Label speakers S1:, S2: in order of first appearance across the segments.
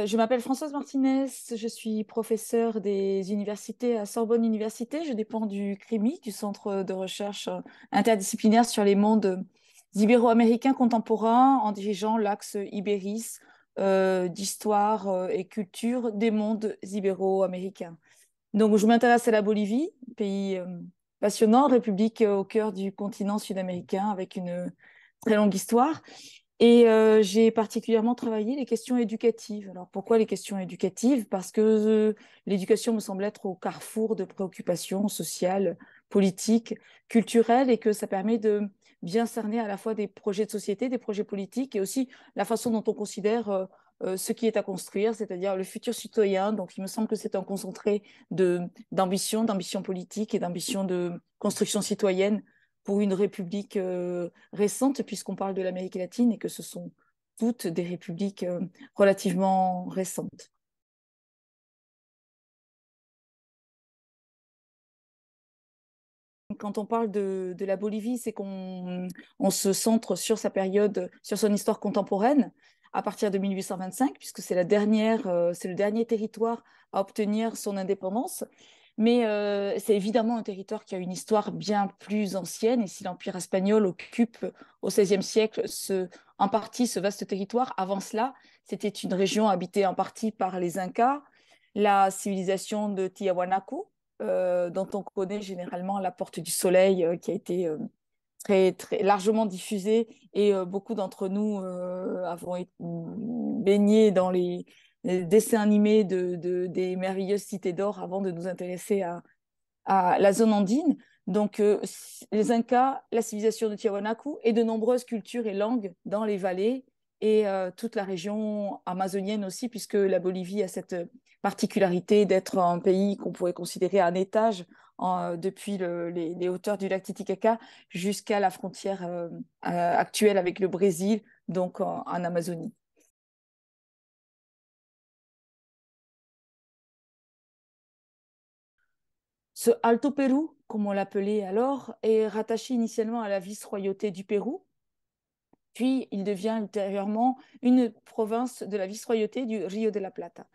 S1: Euh, je m'appelle Françoise Martinez, je suis professeure des universités à Sorbonne Université. Je dépends du
S2: CRIMI, du Centre de recherche euh, interdisciplinaire sur les mondes ibéro-américains contemporains, en dirigeant l'axe Ibéris euh, d'histoire et culture des mondes ibéro-américains. Donc, je m'intéresse à la Bolivie, pays passionnant, république au cœur du continent sud-américain avec une très longue histoire. Et euh, j'ai particulièrement travaillé les questions éducatives. Alors pourquoi les questions éducatives Parce que euh, l'éducation me semble être au carrefour de préoccupations sociales, politiques, culturelles, et que ça permet de bien cerner à la fois des projets de société, des projets politiques, et aussi la façon dont on considère euh, ce qui est à construire, c'est-à-dire le futur citoyen. Donc, il me semble que c'est un concentré d'ambition, d'ambition politique et d'ambition de construction citoyenne pour une république euh, récente, puisqu'on parle de l'Amérique
S1: latine et que ce sont toutes des républiques euh, relativement récentes. Quand on parle de, la Bolivie, c'est qu'on se centre sur sa période,
S2: sur son histoire contemporaine, à partir de 1825, puisque c'est euh, c'est le dernier territoire à obtenir son indépendance. Mais euh, c'est évidemment un territoire qui a une histoire bien plus ancienne. Et si l'Empire espagnol occupe euh, au XVIe siècle ce, en partie ce vaste territoire, avant cela, c'était une région habitée en partie par les Incas, la civilisation de Tiahuanaco, euh, dont on connaît généralement la Porte du Soleil, qui a été très, très largement diffusée. Et beaucoup d'entre nous avons été baignés dans les dessins animés de, des merveilleuses cités d'or avant de nous intéresser à, à la zone andine. Donc, euh, les Incas, la civilisation de Tiwanaku et de nombreuses cultures et langues dans les vallées et euh, toute la région amazonienne aussi, puisque la Bolivie a cette particularité d'être un pays qu'on pourrait considérer à un étage euh, depuis les, hauteurs du lac Titicaca jusqu'à la frontière actuelle avec le
S1: Brésil, donc en Amazonie. Ce Alto Pérou, comme
S2: on l'appelait alors, est rattaché initialement à la vice-royauté du Pérou, puis il devient ultérieurement une province de la vice-royauté du Rio de la Plata.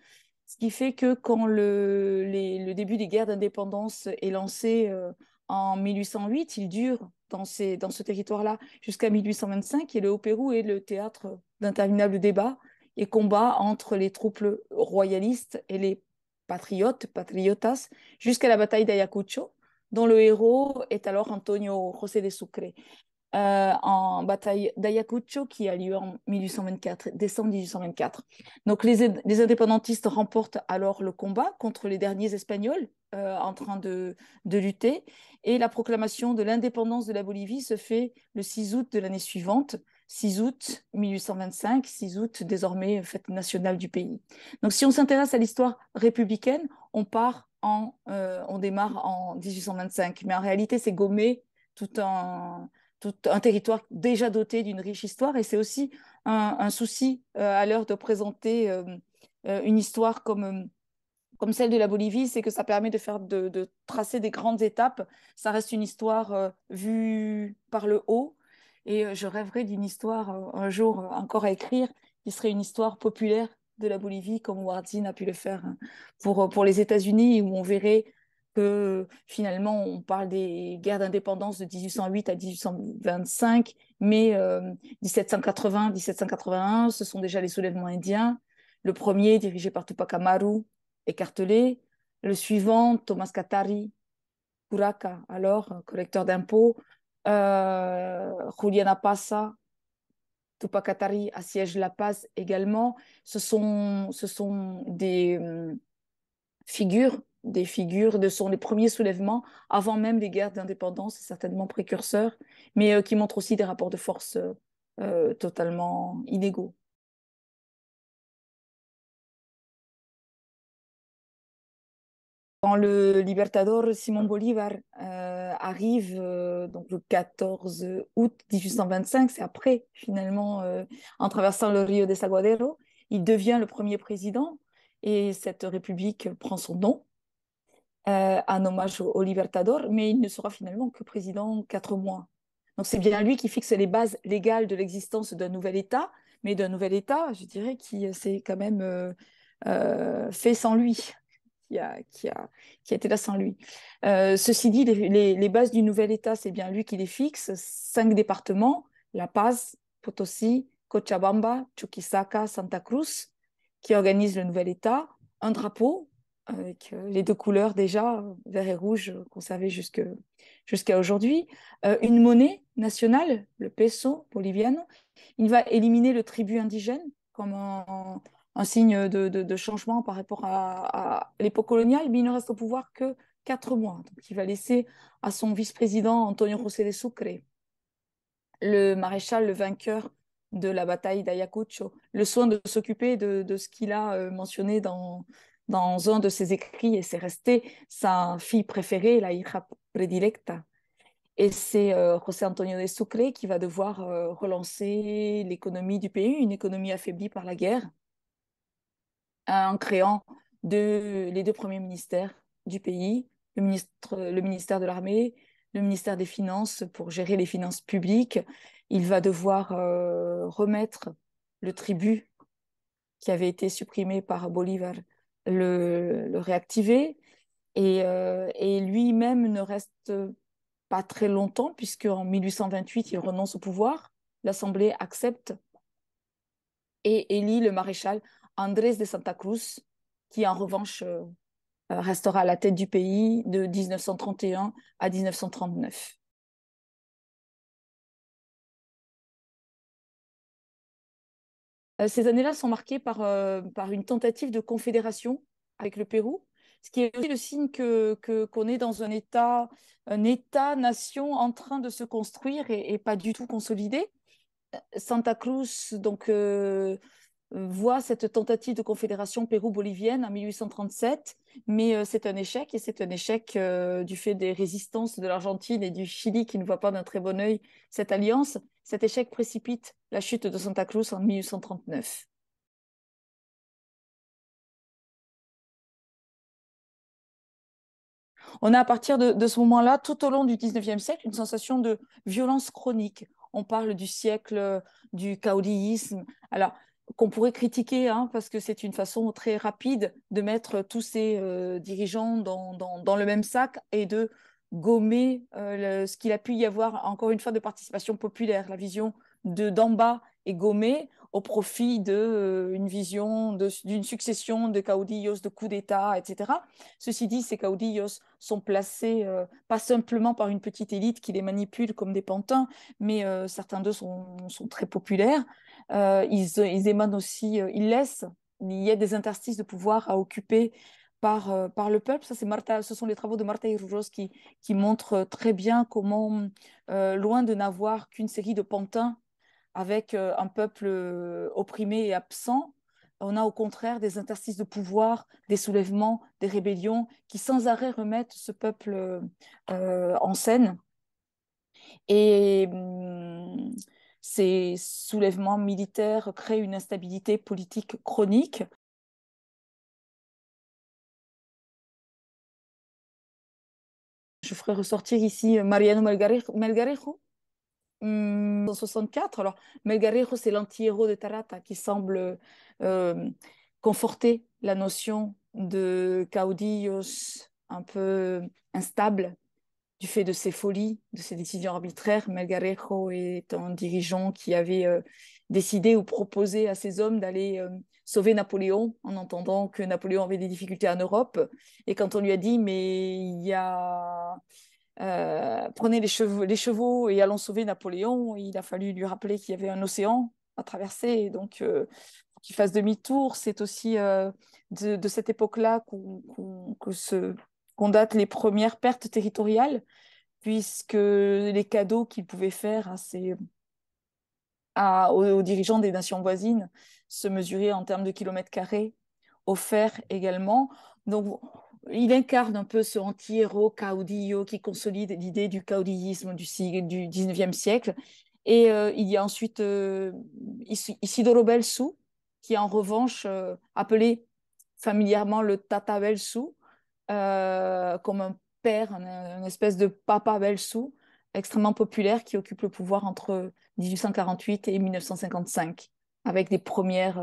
S2: Ce qui fait que quand le, début des guerres d'indépendance est lancé euh, en 1808, il dure dans, dans ce territoire-là jusqu'à 1825, et le Haut-Pérou est le théâtre d'interminables débats et combats entre les troupes royalistes et les patriotes, patriotas, jusqu'à la bataille d'Ayacucho, dont le héros est alors Antonio José de Sucre. Euh, en bataille d'Ayacucho qui a lieu en 1824, décembre 1824. Donc les, indépendantistes remportent alors le combat contre les derniers Espagnols euh, en train de, de, lutter et la proclamation de l'indépendance de la Bolivie se fait le 6 août de l'année suivante 6 août 1825, 6 août désormais euh, fête nationale du pays. Donc si on s'intéresse à l'histoire républicaine, on part en, euh, on démarre en 1825, mais en réalité c'est gommer tout un, un territoire déjà doté d'une riche histoire et c'est aussi un, souci euh, à l'heure de présenter une histoire comme comme celle de la Bolivie, c'est que ça permet de faire de, tracer des grandes étapes. Ça reste une histoire vue par le haut, et euh, je rêverais d'une histoire euh, un jour euh, encore à écrire qui serait une histoire populaire de la Bolivie comme Wardine a pu le faire hein, pour, pour les États-Unis où on verrait que finalement on parle des guerres d'indépendance de 1808 à 1825, mais 1780-1781, ce sont déjà les soulèvements indiens. Le premier, dirigé par Tupac Amaru, écartelé. Le suivant, Thomas Katari, Curaca, alors collecteur d'impôts. Euh, Juliana Passa, Tupac Atari assiège La Paz également. Ce sont, ce sont des hum, figures, des figures de sont les premiers soulèvements avant même les guerres d'indépendance, certainement précurseurs, mais euh, qui montrent aussi des rapports de force euh,
S1: totalement inégaux. Quand le Libertador Simon Bolívar
S2: euh, arrive euh, donc le 14 août 1825, c'est après finalement, euh, en traversant le Rio de Saguadero, il devient le premier président et cette république prend son nom en hommage au, au, Libertador, mais il ne sera finalement que président quatre mois. Donc c'est bien lui qui fixe les bases légales de l'existence d'un nouvel État, mais d'un nouvel État, je dirais, qui s'est quand même fait sans lui qui a, qui été là sans lui. Euh, ceci dit, les, bases du nouvel État, c'est bien lui qui les fixe. Cinq départements, La Paz, Potosi, Cochabamba, Chuquisaca, Santa Cruz, qui organisent le nouvel État. Un drapeau avec euh, les deux couleurs déjà, vert et rouge, conservées jusqu'à aujourd'hui. Euh, une monnaie nationale, le peso boliviano. Il va éliminer le tribut indigène comme en, un signe de, changement par rapport à, l'époque coloniale, mais il ne reste au pouvoir que quatre mois. il va laisser à son vice-président Antonio José de Sucre, le maréchal, le vainqueur de la bataille d'Ayacucho, le soin de s'occuper de, ce qu'il a euh, mentionné dans, dans un de ses écrits, et c'est resté sa fille préférée, la hija predilecta. Et c'est euh, José Antonio de Sucre qui va devoir euh, relancer l'économie du pays, une économie affaiblie par la guerre. Euh, en créant les deux premiers ministères du pays, le, ministre, ministère de l'Armée, le ministère des Finances pour gérer les finances publiques. Il va devoir euh, remettre le tribut qui avait été supprimé par Bolivar, le, réactiver. Et, euh, et lui-même ne reste pas très longtemps, puisque en 1828, il renonce au pouvoir. L'Assemblée accepte et élit le maréchal Andrés de Santa Cruz,
S1: qui en revanche euh, euh, restera à la tête du pays de 1931 à 1939. Euh, ces années-là sont marquées par, par une tentative de confédération
S2: avec le Pérou, ce qui est aussi le signe que qu'on est dans un État, un État-nation en train de se construire et, pas du tout consolidé. Santa Cruz, donc voit cette tentative de confédération pérou-bolivienne en 1837, mais euh, c'est un échec, et c'est un échec euh, du fait des résistances de l'Argentine et du Chili qui ne voient pas d'un très bon œil cette alliance. Cet échec précipite la
S1: chute de Santa Cruz en 1839. On a à partir de, de ce moment-là, tout
S2: au long du XIXe siècle, une sensation de violence chronique. On parle du siècle euh, du caudillisme. Alors, qu'on pourrait critiquer, hein, parce que c'est une façon très rapide de mettre tous ces euh, dirigeants dans, le même sac et de gommer euh, ce qu'il a pu y avoir, encore une fois, de participation populaire. La vision de d'en bas est gommée, au profit d'une euh, vision, d'une succession de caudillos, de coups d'État, etc. Ceci dit, ces caudillos sont placés euh, pas simplement par une petite élite qui les manipule comme des pantins, mais euh, certains d'eux sont, très populaires. ils, émanent aussi, ils laissent, il y a des interstices de pouvoir à occuper par, par, le peuple. Ça, c'est ce sont les travaux de Marta Hirujos qui, qui montrent très bien comment, loin de n'avoir qu'une série de pantins avec euh, un peuple euh, opprimé et absent, on a au contraire des interstices de pouvoir, des soulèvements, des rébellions qui sans arrêt remettent ce peuple euh, en scène. Et mm, ces soulèvements
S1: militaires créent une instabilité politique chronique. Je ferai ressortir ici Mariano Melgarejo, Mmh, en Alors, Melgarejo,
S2: c'est l'anti-héros de Tarata qui semble euh, conforter la notion de caudillos un peu instable du fait de ses folies, de ses décisions arbitraires. Melgarejo est un dirigeant qui avait euh, décidé ou proposé à ses hommes d'aller euh, sauver Napoléon en entendant que Napoléon avait des difficultés en Europe. Et quand on lui a dit, mais il y a euh, prenez les chevaux, les chevaux et allons sauver Napoléon, il a fallu lui rappeler qu'il y avait un océan à traverser. donc, euh, qu'il fasse demi-tour, c'est aussi euh, de, cette époque-là qu'on date les premières pertes territoriales, puisque les cadeaux qu'il pouvait faire à, aux, aux, dirigeants des nations voisines se mesuraient en termes de kilomètres carrés offerts également. Donc, il incarne un peu ce anti-héros caudillo qui consolide l'idée du caudillisme du, du 19e siècle. Et euh, il y a ensuite euh, Isidoro Belsu, qui est en revanche euh, appelé familièrement le Tata Belsu, comme un père, une, espèce de papa Belsu, extrêmement populaire, qui occupe le pouvoir entre 1848 et 1955, avec des premières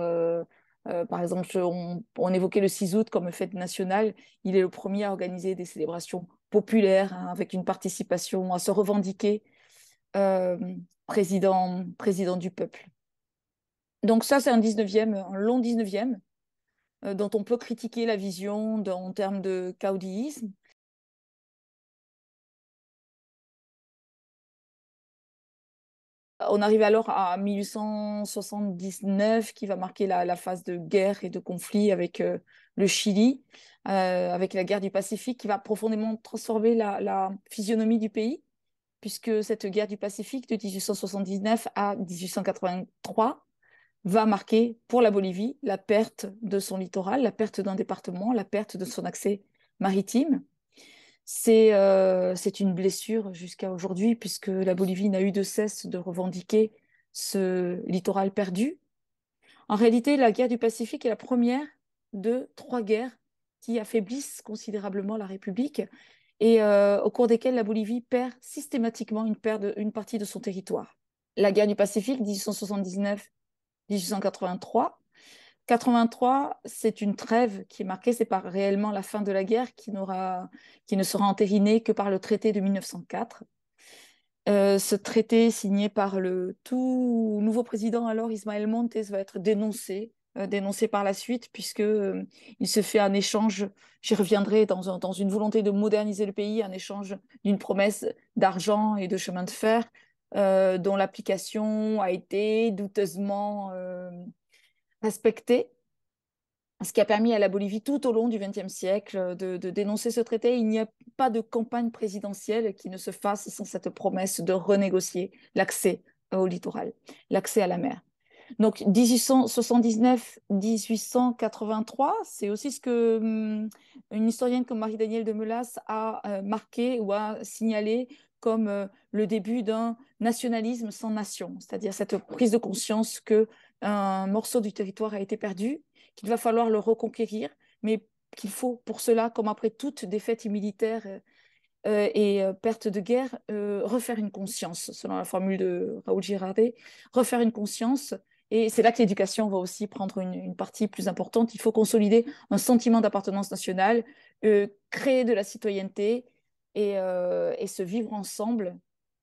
S2: euh, par exemple, on, évoquait le 6 août comme fête nationale. Il est le premier à organiser des célébrations populaires hein, avec une participation à se revendiquer euh, président, président du peuple. Donc ça, c'est un, 19e, un long 19e euh, dont on peut critiquer
S1: la vision en termes de caudillisme, On arrive alors à
S2: 1879 qui va marquer la, phase de guerre et de conflit avec euh, le Chili, euh, avec la guerre du Pacifique qui va profondément transformer la, physionomie du pays, puisque cette guerre du Pacifique de 1879 à 1883 va marquer pour la Bolivie la perte de son littoral, la perte d'un département, la perte de son accès maritime. Euh, c'est une blessure jusqu'à aujourd'hui, puisque la Bolivie n'a eu de cesse de revendiquer ce littoral perdu. En réalité, la guerre du Pacifique est la première de trois guerres qui affaiblissent considérablement la République et euh, au cours desquelles la Bolivie perd systématiquement une, une partie de son territoire. La guerre du Pacifique 1879-1883, 83, c'est une trêve qui est marquée, c'est pas réellement la fin de la guerre qui, qui ne sera entérinée que par le traité de 1904. Euh, ce traité signé par le tout nouveau président alors Ismaël Montes va être dénoncé, euh, dénoncé par la suite puisque euh, il se fait un échange, j'y reviendrai dans, dans, une volonté de moderniser le pays, un échange d'une promesse d'argent et de chemin de fer dont l'application a été douteusement respecter ce qui a permis à la Bolivie tout au long du XXe siècle euh, de, dénoncer ce traité. Il n'y a pas de campagne présidentielle qui ne se fasse sans cette promesse de renégocier l'accès au littoral, l'accès à la mer. Donc 1879-1883, c'est aussi ce que hmm, une historienne comme Marie-Danielle de Melas a euh, marqué ou a signalé comme euh, le début d'un nationalisme sans nation, c'est-à-dire cette prise de conscience que un morceau du territoire a été perdu, qu'il va falloir le reconquérir, mais qu'il faut pour cela, comme après toute défaite militaire euh, euh, et euh, perte de guerre, refaire une conscience, selon la formule de Raoul Girardet, refaire une conscience. Et c'est là que l'éducation va aussi prendre une, partie plus importante. Il faut consolider un sentiment d'appartenance nationale, créer de la citoyenneté et, et se vivre ensemble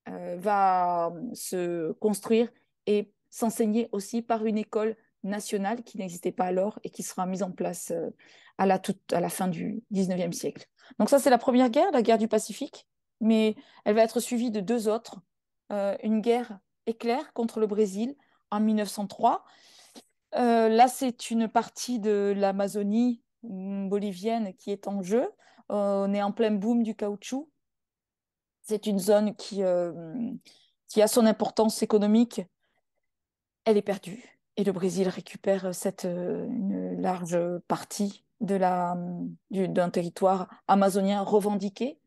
S2: va se construire et s'enseigner aussi par une école nationale qui n'existait pas alors et qui sera mise en place euh, à la, toute, à la fin du 19e siècle. Donc ça, c'est la première guerre, la guerre du Pacifique, mais elle va être suivie de deux autres. Euh, une guerre éclair contre le Brésil en 1903. Euh, là, c'est une partie de l'Amazonie hum, bolivienne qui est en jeu. on est en plein boom du caoutchouc. C'est une zone qui, hum, qui a son importance économique elle est perdue. Et le Brésil récupère euh, cette euh, une large partie de la, euh, d'un territoire amazonien revendiqué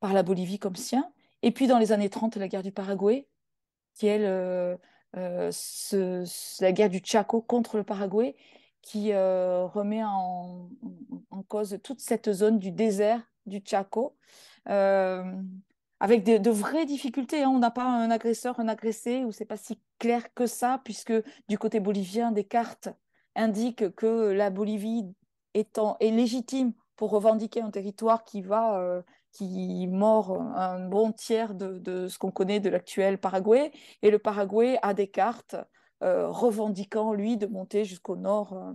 S2: par la Bolivie comme sien. Et puis dans les années 30, la guerre du Paraguay, qui est la guerre du Chaco contre le Paraguay, qui remet en, cause toute cette zone du désert du Chaco avec de, vraies difficultés. Hein. On n'a pas un agresseur, un agressé, ou c'est pas si clair que ça, puisque du côté bolivien, des cartes indiquent que la Bolivie étant, est légitime pour revendiquer un territoire qui va, euh, qui mord un bon tiers de, ce qu'on connaît de l'actuel Paraguay. Et le Paraguay a des cartes euh, revendiquant, lui, de monter jusqu'au nord euh,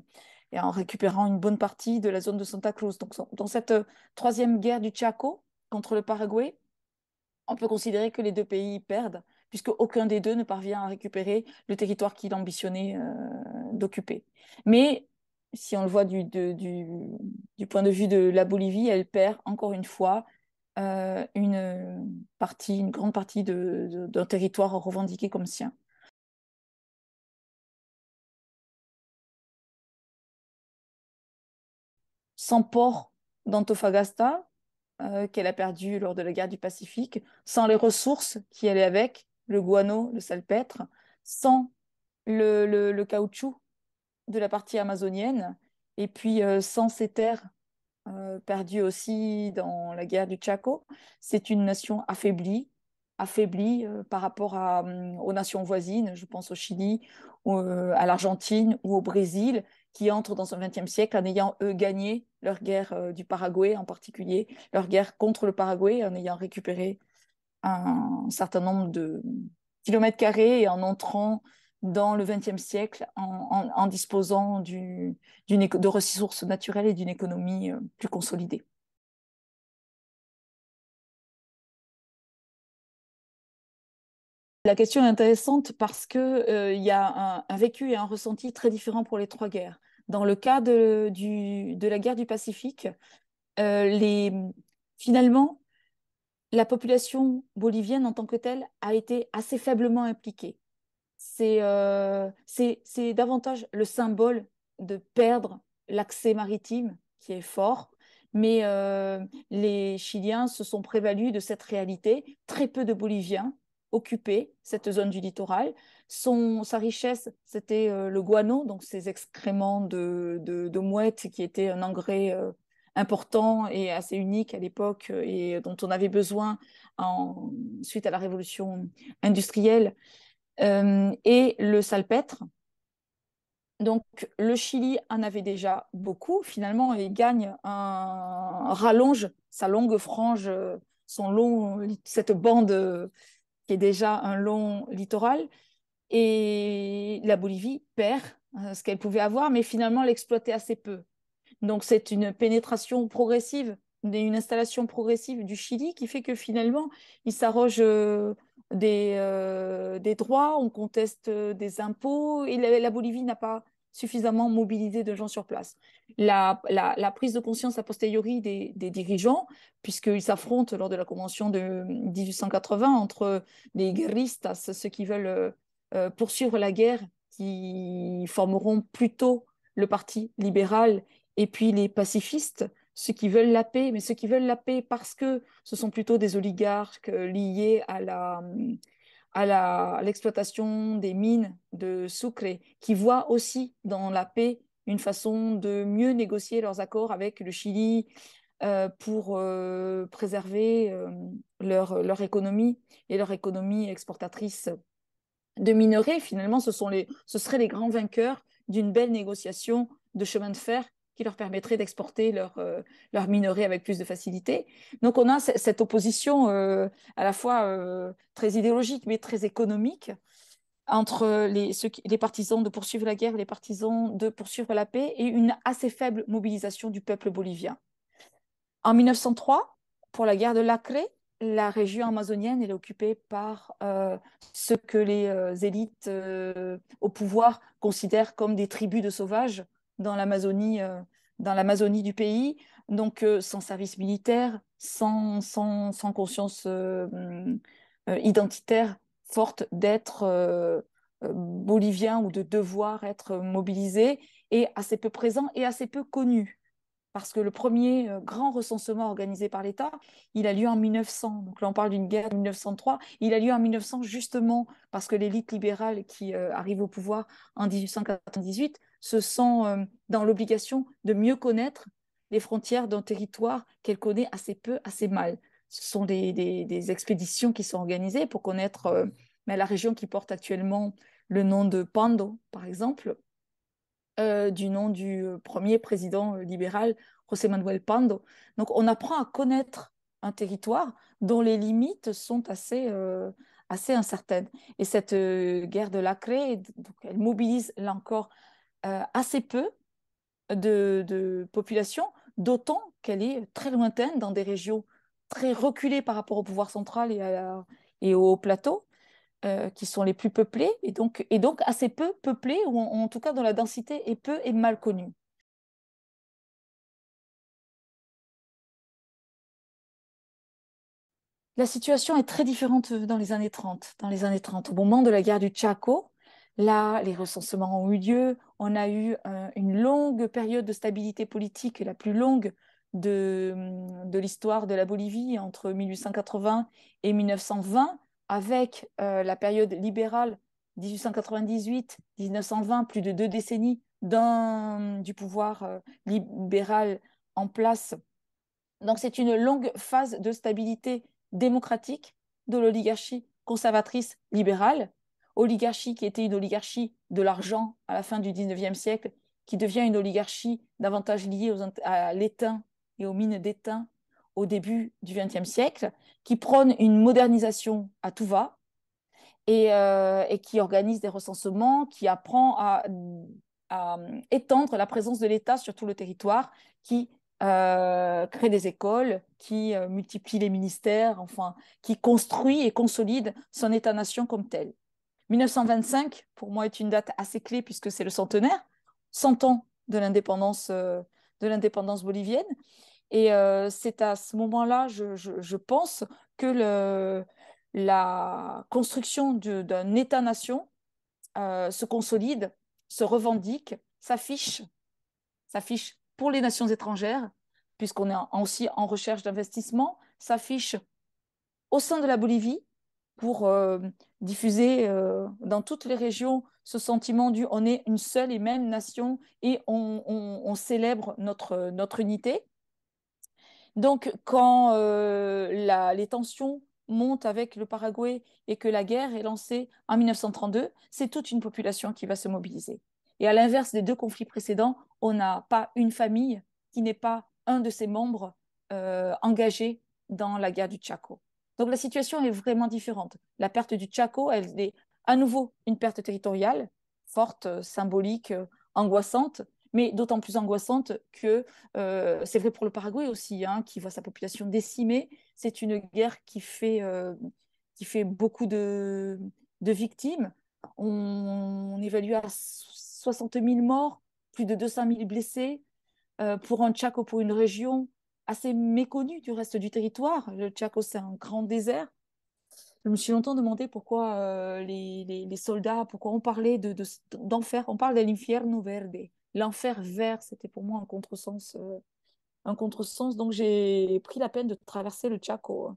S2: et en récupérant une bonne partie de la zone de Santa Cruz. Donc, dans cette troisième guerre du Chaco contre le Paraguay, on peut considérer que les deux pays perdent, puisque aucun des deux ne parvient à récupérer le territoire qu'il ambitionnait euh, d'occuper. Mais si on le voit du, point de vue de la Bolivie, elle perd encore une fois euh, une,
S1: partie, une grande partie d'un territoire revendiqué comme sien. Sans port d'Antofagasta, euh, qu'elle a perdu lors de la guerre du Pacifique,
S2: sans les ressources qui allaient avec, le guano, le salpêtre, sans le, caoutchouc de la partie amazonienne, et puis euh, sans ces terres euh, perdues aussi dans la guerre du Chaco. C'est une nation affaiblie, affaiblie par rapport hum, aux nations voisines, je pense au Chili, à l'Argentine ou au Brésil, qui entrent dans un XXe siècle en ayant, eux, gagné leur guerre euh, du Paraguay en particulier, leur guerre contre le Paraguay en ayant récupéré un certain nombre de kilomètres carrés et en entrant dans le XXe
S1: siècle en, disposant de ressources naturelles et d'une économie euh, plus consolidée. La question est intéressante parce qu'il euh, y a un,
S2: un, vécu et un ressenti très différents pour les trois guerres dans le cas de, la guerre du Pacifique, euh, finalement, la population bolivienne en tant que telle a été assez faiblement impliquée. C'est euh, davantage le symbole de perdre l'accès maritime qui est fort, mais euh, les Chiliens se sont prévalus de cette réalité. Très peu de Boliviens occupaient cette zone du littoral. Son, sa richesse, c'était euh, le guano, donc ses excréments de, de, mouettes qui étaient un engrais euh, important et assez unique à l'époque euh, et dont on avait besoin en, suite à la révolution industrielle, et le salpêtre. Donc le Chili en avait déjà beaucoup finalement et il gagne un, rallonge sa longue frange, son long cette bande qui est déjà un long littoral et la Bolivie perd euh, ce qu'elle pouvait avoir, mais finalement l'exploitait assez peu. Donc c'est une pénétration progressive, une installation progressive du Chili qui fait que finalement il s'arroge euh, des, euh, des, droits, on conteste des impôts, et la, Bolivie n'a pas suffisamment mobilisé de gens sur place. La, la, prise de conscience a posteriori des, des dirigeants, puisqu'ils s'affrontent lors de la convention de 1880 entre les guerristas, ceux qui veulent euh, poursuivre la guerre qui formeront plutôt le parti libéral et puis les pacifistes, ceux qui veulent la paix, mais ceux qui veulent la paix parce que ce sont plutôt des oligarques euh, liés à à l'exploitation des mines de sucre, qui voient aussi dans la paix une façon de mieux négocier leurs accords avec le Chili euh, pour préserver leur, leur économie et leur économie exportatrice de minerais, finalement, ce, sont les, ce seraient les grands vainqueurs d'une belle négociation de chemin de fer qui leur permettrait d'exporter leur, euh, leur minerai avec plus de facilité. Donc on a cette opposition euh, à la fois euh, très idéologique mais très économique entre les, ceux les partisans de poursuivre la guerre les partisans de poursuivre la paix et une assez faible mobilisation du peuple bolivien. En 1903, pour la guerre de l'Acre, la région amazonienne est occupée par euh, ce que les euh, élites euh, au pouvoir considèrent comme des tribus de sauvages dans l'Amazonie, dans l'Amazonie du pays. Donc sans service militaire, sans, sans conscience hum, identitaire forte d'être bolivien ou de devoir être mobilisé, et assez peu présent et assez peu connu parce que le premier euh, grand recensement organisé par l'État, il a lieu en 1900. Donc là, on parle d'une guerre de 1903. Il a lieu en 1900 justement parce que l'élite libérale qui euh, arrive au pouvoir en 1898 se sent euh, dans l'obligation de mieux connaître les frontières d'un territoire qu'elle connaît assez peu, assez mal. Ce sont des, expéditions qui sont organisées pour connaître mais la région qui porte actuellement le nom de Pando, par exemple, euh, du nom du euh, premier président euh, libéral, José Manuel Pando. Donc on apprend à connaître un territoire dont les limites sont assez, incertaines. Et cette guerre de la crée, elle mobilise là encore assez peu de, de population, d'autant qu'elle est très lointaine dans des régions très reculées par rapport au pouvoir central et, au plateau. Euh, qui sont les plus peuplés et donc, assez peu peuplés,
S1: ou en, tout cas dont la densité est peu et mal connue. La situation est très différente dans les années 30. Dans les années 30, au moment de la guerre du Chaco, là, les
S2: recensements ont eu lieu. On a eu euh, une longue période de stabilité politique, la plus longue de l'histoire de la Bolivie entre 1880 et 1920 avec euh, la période libérale 1898-1920, plus de deux décennies du pouvoir euh, libéral en place. Donc c'est une longue phase de stabilité démocratique de l'oligarchie conservatrice libérale, oligarchie qui était une oligarchie de l'argent à la fin du 19e siècle, qui devient une oligarchie davantage liée à l'étain et aux mines d'étain au début du XXe siècle, qui prône une modernisation à tout va et, euh, qui organise des recensements, qui apprend à, euh, étendre la présence de l'État sur tout le territoire, qui euh, crée des écoles, qui multiplie les ministères, enfin, qui construit et consolide son État-nation comme tel. 1925, pour moi, est une date assez clé puisque c'est le centenaire, 100 ans de l'indépendance bolivienne. Et euh, c'est à ce moment-là, je, pense, que la construction d'un État-nation euh, se consolide, se revendique, s'affiche, s'affiche pour les nations étrangères, puisqu'on est aussi en recherche d'investissement, s'affiche au sein de la Bolivie pour euh, diffuser dans toutes les régions ce sentiment du on est une seule et même nation et on, célèbre notre unité donc, quand euh, les tensions montent avec le Paraguay et que la guerre est lancée en 1932, c'est toute une population qui va se mobiliser. Et à l'inverse des deux conflits précédents, on n'a pas une famille qui n'est pas un de ses membres euh, engagé dans la guerre du Chaco. Donc la situation est vraiment différente. La perte du Chaco, elle est à nouveau une perte territoriale, forte, symbolique, angoissante, mais d'autant plus angoissante que euh, c'est vrai pour le Paraguay aussi, hein, qui voit sa population décimée. C'est une guerre qui fait, euh, qui fait beaucoup de, de victimes. On, évalue à 60 000 morts, plus de 200 000 blessés. Euh, pour un Chaco, pour une région assez méconnue du reste du territoire, le Chaco, c'est un grand désert. Je me suis longtemps demandé pourquoi les, les, soldats, pourquoi on parlait d'enfer, de, on parle de l'inferno verde l'enfer vert, c'était pour moi un contresens. Euh, un contresens. Donc j'ai pris la peine de traverser le Chaco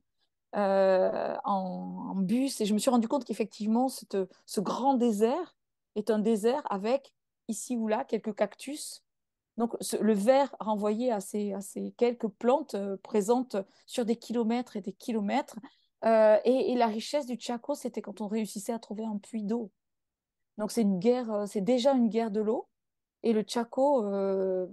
S2: euh, en, bus et je me suis rendu compte qu'effectivement ce grand désert est un désert avec ici ou là quelques cactus. Donc le vert renvoyé à ces, quelques plantes euh, présentes sur des kilomètres et des kilomètres. et, la richesse du Chaco, c'était quand on réussissait à trouver un puits d'eau. Donc c'est guerre, c'est déjà une guerre de l'eau. Et le Chaco euh,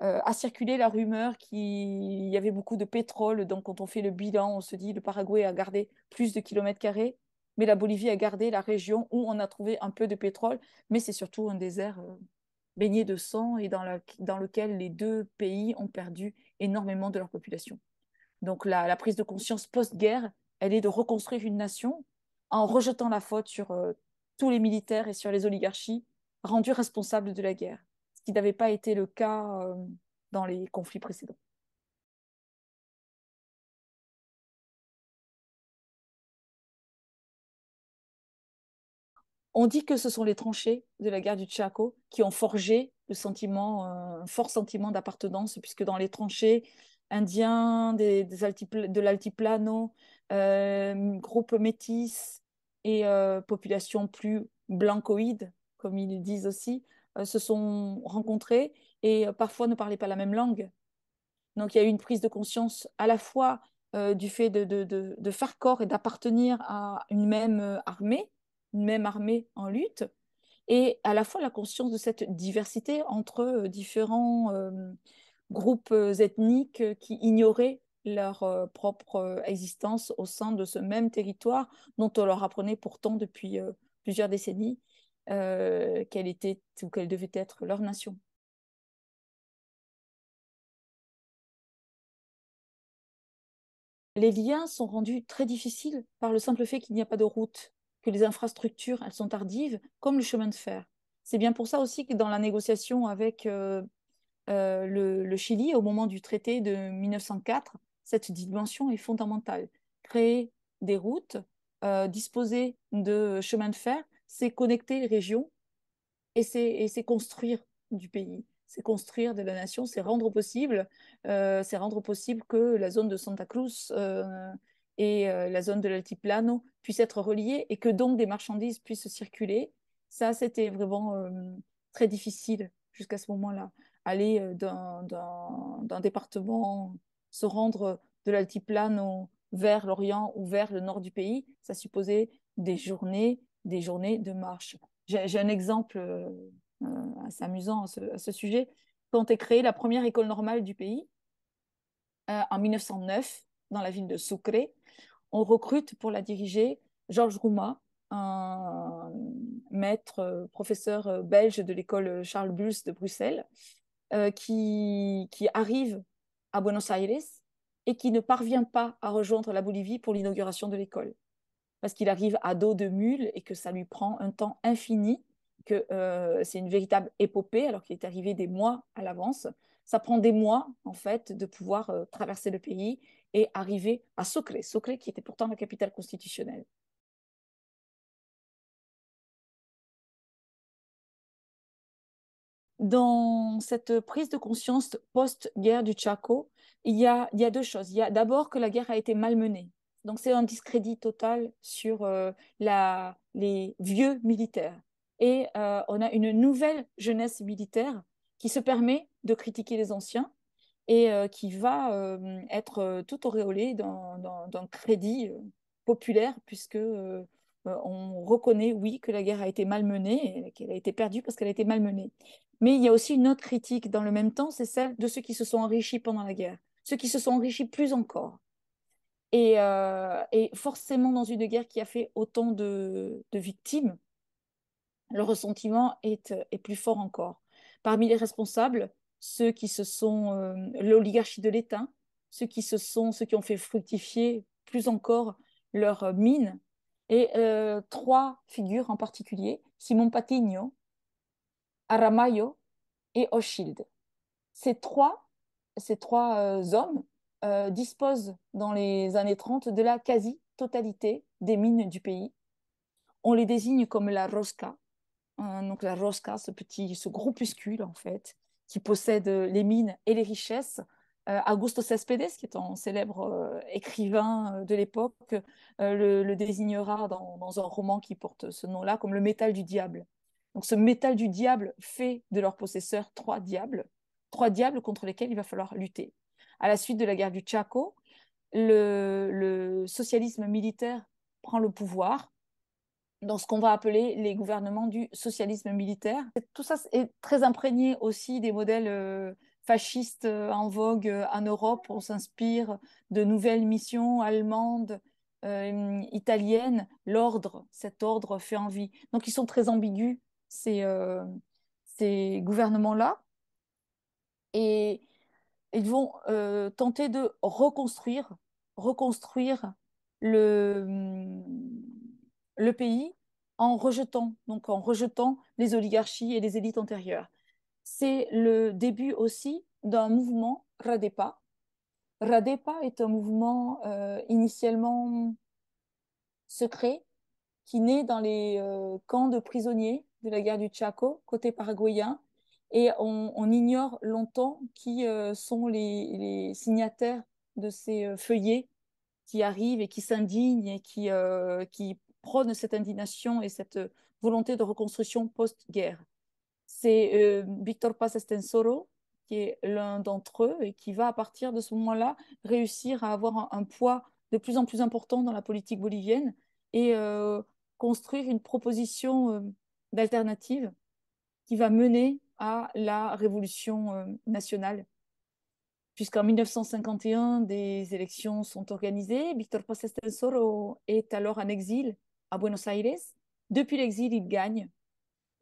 S2: euh, a circulé la rumeur qu'il y avait beaucoup de pétrole. Donc, quand on fait le bilan, on se dit le Paraguay a gardé plus de kilomètres carrés, mais la Bolivie a gardé la région où on a trouvé un peu de pétrole. Mais c'est surtout un désert euh, baigné de sang et dans, lequel les deux pays ont perdu énormément de leur population. Donc, la, la prise de conscience post-guerre, elle est de reconstruire une nation en rejetant la faute sur tous les militaires et sur les oligarchies
S1: rendu responsable de la guerre, ce qui n'avait pas été le cas euh, dans les conflits précédents. On dit que ce sont les tranchées de
S2: la guerre du Chaco qui ont forgé le sentiment, euh, un fort sentiment d'appartenance, puisque dans les tranchées, indiens, des, de l'altiplano, euh, groupes métis et populations plus blancoïdes comme ils disent aussi, euh, se sont rencontrés et euh, parfois ne parlaient pas la même langue. Donc il y a eu une prise de conscience à la fois euh, du fait de, faire corps et d'appartenir à une même armée, une même armée en lutte, et à la fois la conscience de cette diversité entre différents groupes ethniques qui ignoraient leur propre existence au sein de ce même territoire dont on leur apprenait pourtant depuis plusieurs décennies euh, quelle
S1: était ou quelle devait être leur nation. Les liens sont rendus très difficiles
S2: par le simple fait qu'il n'y a pas de route, que les infrastructures elles sont tardives, comme le chemin de fer. C'est bien pour ça aussi que dans la négociation avec euh, euh, le, Chili, au moment du traité de 1904, cette dimension est fondamentale. Créer des routes, disposer de chemins de fer, c'est connecter les régions et c'est construire du pays. C'est construire de la nation, c'est rendre possible, euh, c'est rendre possible que la zone de Santa Cruz euh, et euh, la zone de l'Altiplano puissent être reliées et que donc des marchandises puissent circuler. Ça, c'était vraiment très difficile jusqu'à ce moment-là. Aller d'un département, se rendre de l'Altiplano vers l'Orient ou vers le nord du pays, ça supposait des journées, des journées de marche. J'ai un exemple euh, euh, assez amusant à ce, sujet. Quand est créée la première école normale du pays, euh, en 1909, dans la ville de Sucre, on recrute pour la diriger Georges Rouma, un maître, professeur belge de l'école Charles Bulls de Bruxelles, qui, arrive à Buenos Aires et qui ne parvient pas à rejoindre la Bolivie pour l'inauguration de l'école parce qu'il arrive à dos de mule et que ça lui prend un temps infini, que euh, c'est une véritable épopée alors qu'il est arrivé des mois à l'avance. Ça prend des mois en fait
S1: de pouvoir euh, traverser le pays et arriver à Socré, Socré qui était pourtant la capitale constitutionnelle. dans cette prise de conscience post-guerre du
S2: Chaco, il y, a, il y a deux choses. Il y a d'abord que la guerre a été malmenée. Donc c'est un discrédit total sur euh, les vieux militaires. Et euh, on a une nouvelle jeunesse militaire qui se permet de critiquer les anciens et euh, qui va être tout auréolée d'un crédit populaire puisque on reconnaît, oui, que la guerre a été mal malmenée, qu'elle a été perdue parce qu'elle a été mal menée. Mais il y a aussi une autre critique dans le même temps, c'est celle de ceux qui se sont enrichis pendant la guerre, ceux qui se sont enrichis plus encore, euh, et, forcément, dans une guerre qui a fait autant de, victimes, le ressentiment euh, est, plus fort encore. Parmi les responsables, ceux qui se sont euh, l'oligarchie de l'État, ceux qui se sont ceux qui ont fait fructifier plus encore leurs mines, et trois figures en particulier Simon Patigno, Aramayo et Oshild. Ces trois, ces trois hommes euh, dispose dans les années 30 de la quasi-totalité des mines du pays. On les désigne comme la Rosca. Hein, donc la Rosca, ce petit, ce groupuscule en fait, qui possède les mines et les richesses. Euh, Augusto Cespedes, qui est un célèbre euh, écrivain de l'époque, le, désignera dans, dans un roman qui porte ce nom-là comme le métal du diable. Donc ce métal du diable fait de leurs possesseurs trois diables, trois diables contre lesquels il va falloir lutter à la suite de la guerre du Chaco, le, socialisme militaire prend le pouvoir dans ce qu'on va appeler les gouvernements du socialisme militaire. Tout ça est très imprégné aussi des modèles euh, fascistes euh, en vogue euh, en Europe. On s'inspire de nouvelles missions allemandes, italiennes. L'ordre, cet ordre fait envie. Donc ils sont très ambigus, ces, ces gouvernements-là. Et ils vont euh, tenter de reconstruire, reconstruire hmm, le, pays en rejetant, donc en rejetant les oligarchies et les élites antérieures. C'est le début aussi d'un mouvement Radepa. Radepa est un mouvement euh, initialement secret qui naît dans les euh, camps de prisonniers de la guerre du Chaco, côté paraguayen, et on, ignore longtemps qui euh, sont les, signataires de ces euh, feuillets qui arrivent et qui s'indignent et qui, euh, qui prônent cette indignation et cette volonté de reconstruction post-guerre. C'est Victor Paz Estensoro qui est l'un d'entre eux et qui va à partir de ce moment-là réussir à avoir un, un, poids de plus en plus important dans la politique bolivienne et construire une proposition d'alternative qui va mener à la révolution euh, nationale. Puisqu'en 1951, des élections sont organisées, Victor Soro est alors en exil à Buenos Aires. Depuis l'exil, il gagne.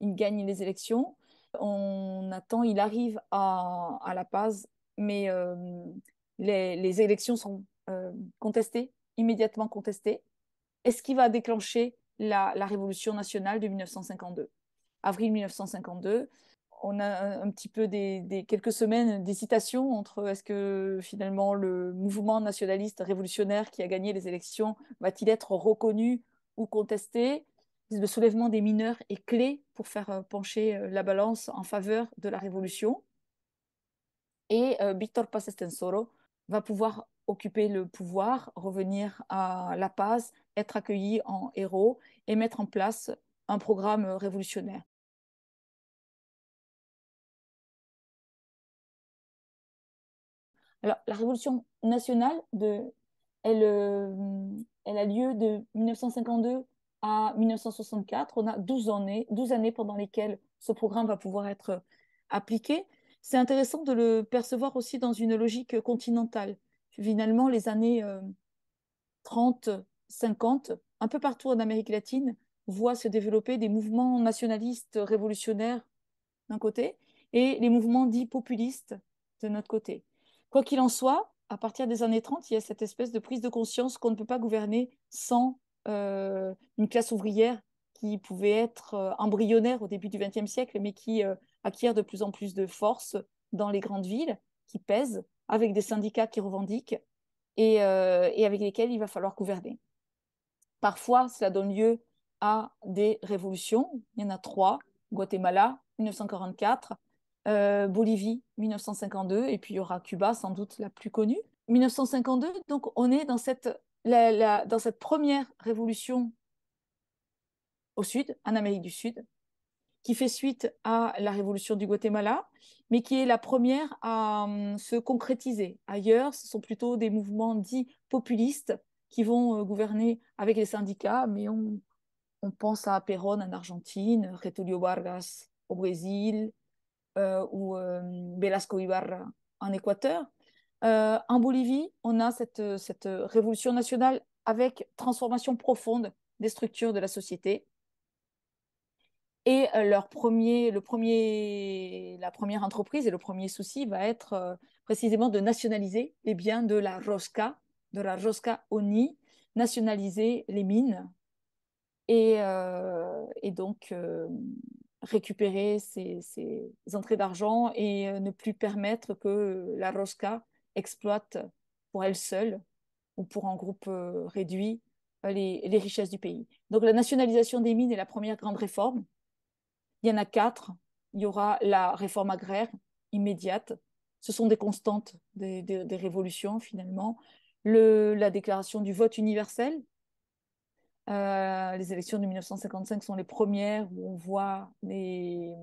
S2: Il gagne les élections. On attend, il arrive à, à La Paz, mais euh, les, les, élections sont euh, contestées, immédiatement contestées. est ce qui va déclencher la, la révolution nationale de 1952. Avril 1952, on a un, petit peu des, quelques semaines d'hésitation entre est-ce que finalement le mouvement nationaliste révolutionnaire qui a gagné les élections va-t-il être reconnu ou contesté Le soulèvement des mineurs est clé pour faire euh, pencher euh, la balance en faveur de la révolution. Et euh, Victor Paz va pouvoir occuper le pouvoir, revenir à La Paz, être
S1: accueilli en héros et mettre en place un programme révolutionnaire. la révolution nationale, de, elle, euh, a lieu de
S2: 1952 à 1964. On a 12 années, 12 années pendant lesquelles ce programme va pouvoir être euh, appliqué. C'est intéressant de le percevoir aussi dans une logique continentale. Finalement, les années 30, euh, 50, un peu partout en Amérique latine, voient se développer des mouvements nationalistes révolutionnaires d'un côté et les mouvements dits populistes de notre côté. Quoi qu'il en soit, à partir des années 30, il y a cette espèce de prise de conscience qu'on ne peut pas gouverner sans euh, une classe ouvrière qui pouvait être euh, embryonnaire au début du XXe siècle, mais qui euh, acquiert de plus en plus de force dans les grandes villes, qui pèse, avec des syndicats qui revendiquent et, et avec lesquels il va falloir gouverner. Parfois, cela donne lieu à des révolutions. Il y en a trois, Guatemala, 1944, euh, Bolivie 1952, et puis il y aura Cuba, sans doute la plus connue. 1952, donc on est dans cette, dans cette première révolution au sud, en Amérique du Sud, qui fait suite à la révolution du Guatemala, mais qui est la première à hum, se concrétiser. Ailleurs, ce sont plutôt des mouvements dits populistes qui vont euh, gouverner avec les syndicats, mais on, pense à Perón en Argentine, Retulio Vargas au Brésil, euh, ou euh, Velasco Ibarra en Équateur. Euh, en Bolivie, on a cette, cette révolution nationale avec transformation profonde des structures de la société. Et leur premier, le premier, la première entreprise et le premier souci va être précisément de nationaliser les biens de la Rosca, de la Rosca ONI, nationaliser les mines. Et, et donc, récupérer ces, entrées d'argent et euh, ne plus permettre que euh, la Rosca exploite pour elle seule ou pour un groupe euh, réduit les, les, richesses du pays. Donc la nationalisation des mines est la première grande réforme. Il y en a quatre. Il y aura la réforme agraire immédiate. Ce sont des constantes des, des, révolutions finalement. Le, la déclaration du vote universel euh, les élections de 1955 sont les premières où on voit les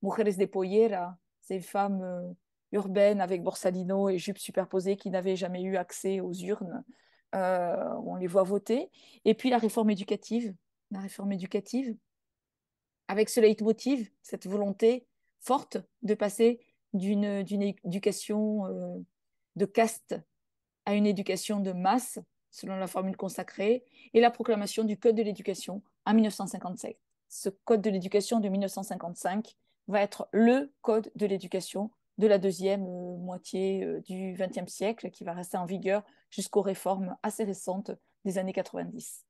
S2: mujeres de pollera, ces femmes euh, urbaines avec borsalino et jupes superposées qui n'avaient jamais eu accès aux urnes. Euh, on les voit voter. Et puis la réforme éducative, la réforme éducative, avec ce leitmotiv, cette volonté forte de passer d'une éducation de caste à une éducation de masse selon la formule consacrée, et la proclamation du Code de l'éducation en 1957. Ce Code de l'éducation de 1955 va être le Code de l'éducation de la deuxième euh, moitié euh, du XXe
S1: siècle, qui va rester en vigueur jusqu'aux réformes assez récentes des années 90.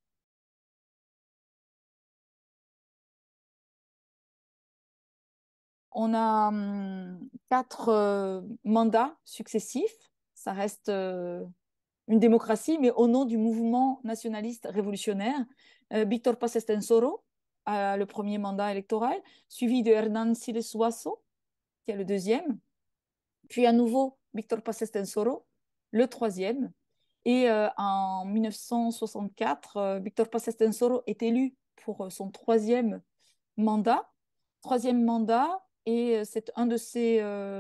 S1: On a hum, quatre euh, mandats successifs.
S2: Ça reste une démocratie, mais au nom du mouvement nationaliste révolutionnaire. Euh, Victor Pasestensoro a le premier mandat électoral, suivi de Hernán Siles qui a le deuxième, puis à nouveau Victor Pasestensoro, le troisième. Et euh, en 1964, Victor Victor Pasestensoro est élu pour euh, son troisième mandat. Troisième mandat, et c'est un de ses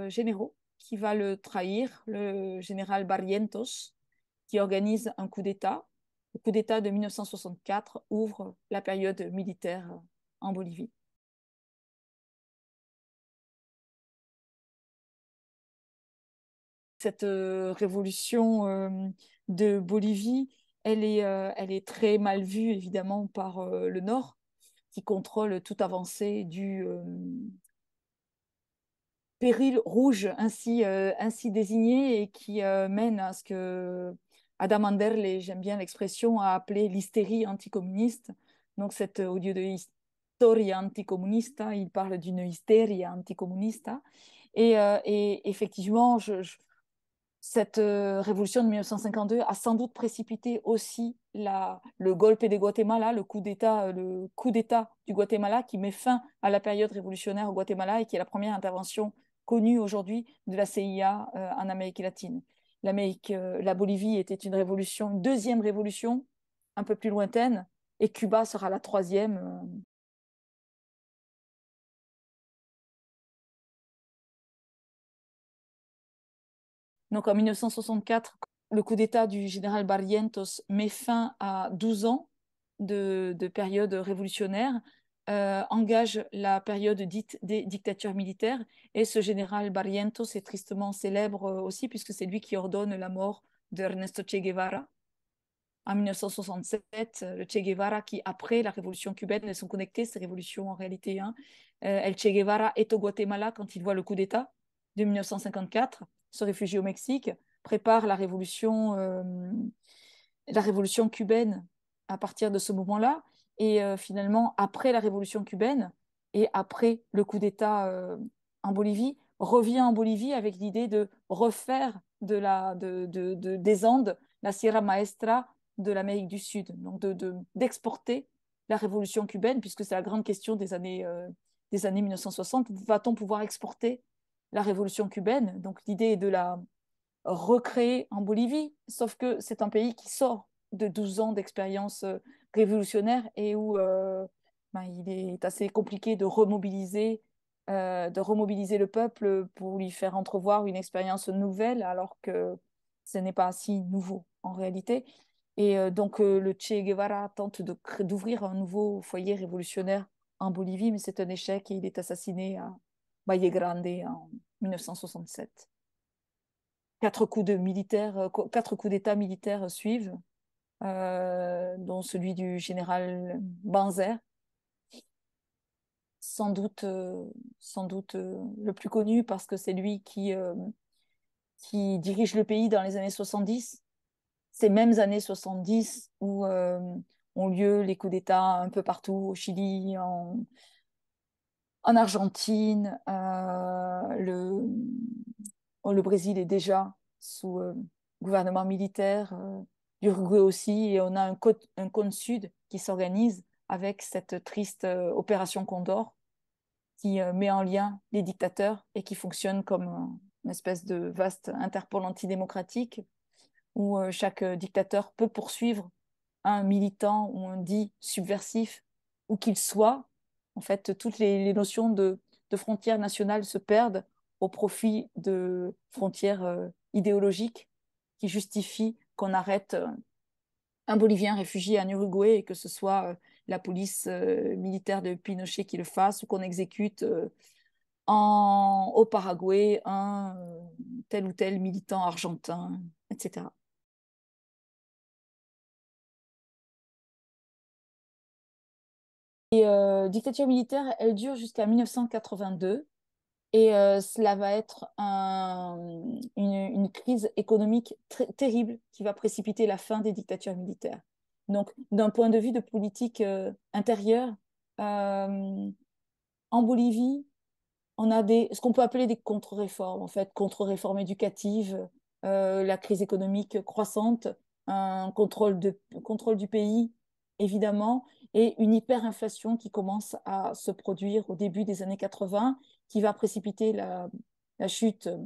S2: généraux qui va le trahir, le général Barrientos, qui organise un coup d'État. Le coup d'État de 1964
S1: ouvre la période militaire en Bolivie. Cette euh, révolution euh, de Bolivie, elle est, euh, elle est très mal vue
S2: évidemment par le Nord, qui contrôle toute avancée du, péril rouge ainsi, ainsi désigné et qui mène à ce que Adam Anderle, j'aime bien l'expression, a appelé l'hystérie anticommuniste. Donc, cette, euh, au lieu de historia anticommunista, il parle d'une hystérie anticommunista. Euh, et, effectivement, cette euh, révolution de 1952 a sans doute précipité aussi le golpe de Guatemala, le coup d'État, du Guatemala qui met fin à la période révolutionnaire au Guatemala et qui est la première intervention connue aujourd'hui de la CIA en Amérique latine. Euh, la Bolivie était une révolution, une deuxième révolution, un peu plus lointaine,
S1: et Cuba sera la troisième. Euh. Donc en 1964, le coup d'État du général Barrientos met fin à 12 ans
S2: de période révolutionnaire euh, engage la période dite des dictatures militaires. Et ce général Barrientos est tristement célèbre euh, aussi, puisque c'est lui qui ordonne la mort d'Ernesto Che Guevara. En 1967, euh, le Che Guevara, qui après la révolution cubaine, elles sont connectées, ces révolutions en réalité. Hein. El Che Guevara est au Guatemala quand il voit le coup d'État de 1954, se réfugie au Mexique, prépare la révolution, la révolution cubaine à partir de ce moment-là. Et euh, finalement, après la révolution cubaine et après le coup d'État euh, en Bolivie, revient en Bolivie avec l'idée de refaire de la, de, des Andes la Sierra Maestra de l'Amérique du Sud, donc d'exporter la révolution cubaine, puisque c'est la grande question des années, euh, des années 1960. Va-t-on pouvoir exporter la révolution cubaine Donc l'idée est de la recréer en Bolivie, sauf que c'est un pays qui sort de 12 ans d'expérience révolutionnaire et où euh, ben, il est assez compliqué de remobiliser, euh, de remobiliser le peuple pour lui faire entrevoir une expérience nouvelle, alors que ce n'est pas si nouveau en réalité. Et euh, donc le Che Guevara tente d'ouvrir un nouveau foyer révolutionnaire en Bolivie, mais c'est un échec et il est assassiné à Valle Grande en 1967. Quatre coups d'État militaires, militaires suivent, euh, dont celui du général Banzer, sans doute, euh, sans doute euh, le plus connu parce que c'est lui qui, qui dirige le pays dans les années 70, ces mêmes années 70 où ont lieu les coups d'État un peu partout, au Chili, en, Argentine, le, le Brésil est déjà sous gouvernement militaire, l'Uruguay aussi, et on a un, côte, un cône sud qui s'organise avec cette triste euh, opération Condor qui euh, met en lien les dictateurs et qui fonctionne comme une espèce de vaste Interpol antidémocratique où euh, chaque dictateur peut poursuivre un militant ou un dit subversif, où qu'il soit. En fait, toutes les, notions de, frontières nationales se perdent au profit de frontières idéologiques qui justifient qu'on arrête euh, un Bolivien réfugié en Uruguay et que ce soit euh, la police euh, militaire de Pinochet qui le fasse ou qu'on exécute
S1: au Paraguay un tel ou tel militant argentin, etc. Et dictature militaire, elle dure jusqu'à 1982.
S2: Et euh, cela va être une, crise économique terrible qui va précipiter la fin des dictatures militaires. Donc, d'un point de vue de politique euh, intérieure, euh, en Bolivie, on a des, ce qu'on peut appeler des contre-réformes, en fait, contre-réformes éducatives, la crise économique croissante, un contrôle, de, contrôle du pays, évidemment, et une hyperinflation qui commence à se produire au début des années 80 qui va précipiter la, chute euh,